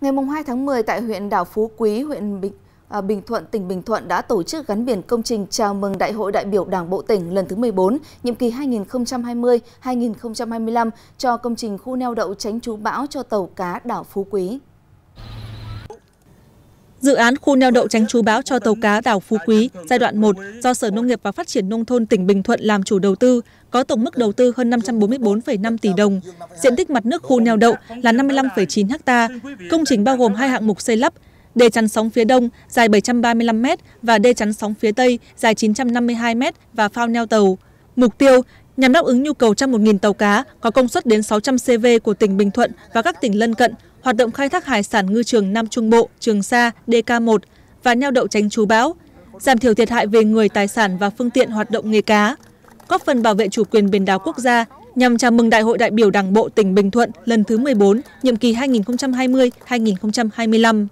Ngày 2 tháng 10 tại huyện đảo Phú Quý, huyện Bình, à, Bình Thuận, tỉnh Bình Thuận đã tổ chức gắn biển công trình chào mừng Đại hội đại biểu Đảng Bộ tỉnh lần thứ 14, nhiệm kỳ 2020-2025 cho công trình khu neo đậu tránh trú bão cho tàu cá đảo Phú Quý dự án khu neo đậu tránh chú bão cho tàu cá đảo phú quý giai đoạn một do sở nông nghiệp và phát triển nông thôn tỉnh bình thuận làm chủ đầu tư có tổng mức đầu tư hơn 544,5 tỷ đồng diện tích mặt nước khu neo đậu là 55,9 ha công trình bao gồm hai hạng mục xây lắp đê chắn sóng phía đông dài 735 m và đê chắn sóng phía tây dài 952 m và phao neo tàu mục tiêu nhằm đáp ứng nhu cầu trăm một tàu cá có công suất đến sáu trăm cv của tỉnh bình thuận và các tỉnh lân cận hoạt động khai thác hải sản ngư trường nam trung bộ trường sa dk 1 và neo đậu tránh chú bão giảm thiểu thiệt hại về người tài sản và phương tiện hoạt động nghề cá góp phần bảo vệ chủ quyền biển đảo quốc gia nhằm chào mừng Đại hội đại biểu Đảng bộ tỉnh Bình Thuận lần thứ 14, nhiệm kỳ 2020-2025.